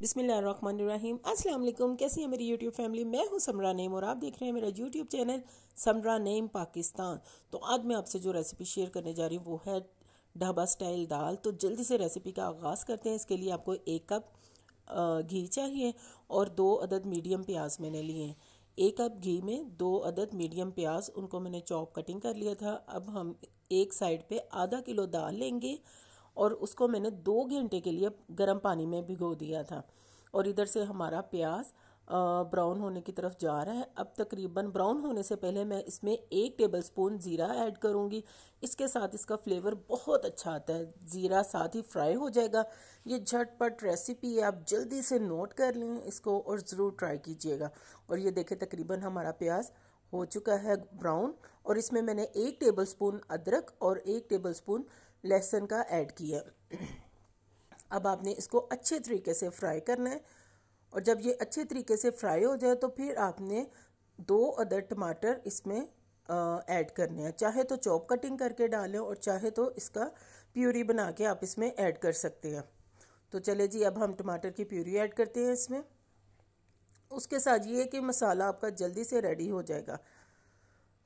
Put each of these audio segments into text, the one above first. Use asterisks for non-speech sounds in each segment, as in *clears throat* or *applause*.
बिसमीम अस्सलाम कैसी है मेरी YouTube फैमिली मैं हूँ समरा नेम और आप देख रहे हैं मेरा YouTube चैनल समरा नेम पाकिस्तान तो आज मैं आपसे जो रेसिपी शेयर करने जा रही हूँ वो है ढाबा स्टाइल दाल तो जल्दी से रेसिपी का आगाज़ करते हैं इसके लिए आपको एक कप घी चाहिए और दो अदद मीडियम प्याज मैंने लिए हैं एक कप घी में दो अदद मीडियम प्याज उनको मैंने चॉप कटिंग कर लिया था अब हम एक साइड पर आधा किलो दाल लेंगे और उसको मैंने दो घंटे के लिए गर्म पानी में भिगो दिया था और इधर से हमारा प्याज ब्राउन होने की तरफ जा रहा है अब तकरीबन ब्राउन होने से पहले मैं इसमें एक टेबल स्पून ज़ीरा ऐड करूँगी इसके साथ इसका फ्लेवर बहुत अच्छा आता है ज़ीरा साथ ही फ्राई हो जाएगा ये झटपट रेसिपी है आप जल्दी से नोट कर लें इसको और ज़रूर ट्राई कीजिएगा और ये देखें तकरीबन हमारा प्याज हो चुका है ब्राउन और इसमें मैंने एक टेबल स्पून अदरक और एक टेबल स्पून लहसुन का ऐड किया अब आपने इसको अच्छे तरीके से फ्राई करना है और जब ये अच्छे तरीके से फ्राई हो जाए तो फिर आपने दो अदर टमाटर इसमें ऐड करने हैं चाहे तो चॉप कटिंग करके डालें और चाहे तो इसका प्यूरी बना के आप इसमें ऐड कर सकते हैं तो चले जी अब हम टमाटर की प्यूरी ऐड करते हैं इसमें उसके साथ ये कि मसाला आपका जल्दी से रेडी हो जाएगा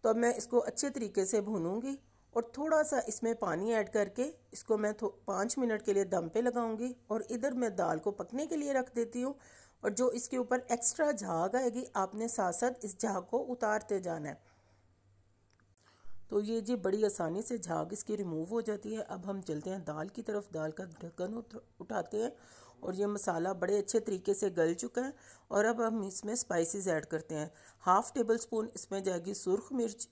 तो अब मैं इसको अच्छे तरीके से भूनूंगी और थोड़ा सा इसमें पानी ऐड करके इसको मैं पाँच मिनट के लिए दम पे लगाऊंगी और इधर मैं दाल को पकने के लिए रख देती हूँ और जो इसके ऊपर एक्स्ट्रा झाग आएगी आपने साथ साथ इस झाग को उतारते जाना है तो ये जी बड़ी आसानी से झाग इसकी रिमूव हो जाती है अब हम चलते हैं दाल की तरफ दाल का ढक्कन उठाते हैं और ये मसाला बड़े अच्छे तरीके से गल चुका है और अब हम इसमें स्पाइसेस ऐड करते हैं हाफ़ टेबल स्पून इसमें जाएगी सुरख मिर्च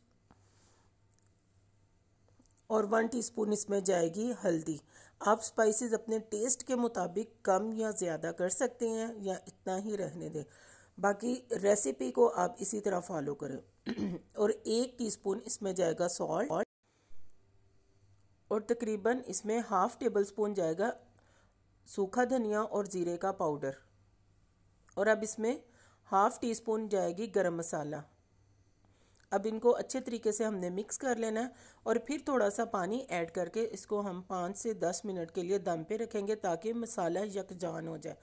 और वन टीस्पून इसमें जाएगी हल्दी आप स्पाइसेस अपने टेस्ट के मुताबिक कम या ज़्यादा कर सकते हैं या इतना ही रहने दें बाकी रेसिपी को आप इसी तरह फॉलो करें *clears throat* और एक टीस्पून इसमें जाएगा सॉल्ट और, और तकरीबन इसमें हाफ टेबल स्पून जाएगा सूखा धनिया और ज़ीरे का पाउडर और अब इसमें हाफ टी स्पून जाएगी गरम मसाला अब इनको अच्छे तरीके से हमने मिक्स कर लेना है और फिर थोड़ा सा पानी ऐड करके इसको हम पाँच से दस मिनट के लिए दम पे रखेंगे ताकि मसाला यकजान हो जाए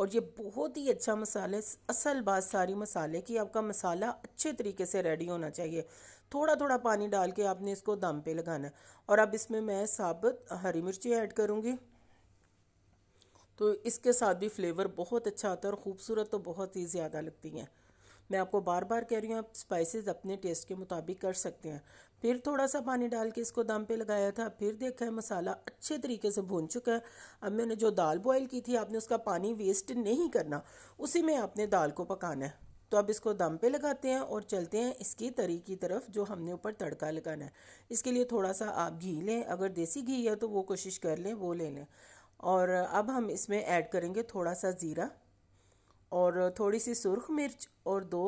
और ये बहुत ही अच्छा मसाला असल बात सारी मसाले की आपका मसाला अच्छे तरीके से रेडी होना चाहिए थोड़ा थोड़ा पानी डाल के आपने इसको दम पे लगाना है और अब इसमें मैं साबुत हरी मिर्ची ऐड करूँगी तो इसके साथ भी फ्लेवर बहुत अच्छा आता है और ख़ूबसूरत तो बहुत ही ज़्यादा लगती हैं मैं आपको बार बार कह रही हूँ आप स्पाइसेस अपने टेस्ट के मुताबिक कर सकते हैं फिर थोड़ा सा पानी डाल के इसको दम पे लगाया था फिर देखा है मसाला अच्छे तरीके से भून चुका है अब मैंने जो दाल बॉईल की थी आपने उसका पानी वेस्ट नहीं करना उसी में आपने दाल को पकाना है तो अब इसको दम पे लगाते हैं और चलते हैं इसकी तरी की तरफ जो हमने ऊपर तड़का लगाना है इसके लिए थोड़ा सा आप घी लें अगर देसी घी है तो वो कोशिश कर लें वो ले लें और अब हम इसमें ऐड करेंगे थोड़ा सा ज़ीरा और थोड़ी सी सुरख मिर्च और दो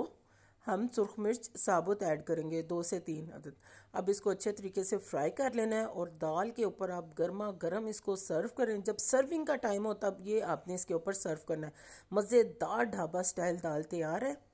हम सुरख मिर्च साबुत ऐड करेंगे दो से तीन अदद अब इसको अच्छे तरीके से फ्राई कर लेना है और दाल के ऊपर आप गर्मा गर्म इसको सर्व करें जब सर्विंग का टाइम हो तब ये आपने इसके ऊपर सर्व करना है मज़ेदार ढाबा स्टाइल दाल तैयार है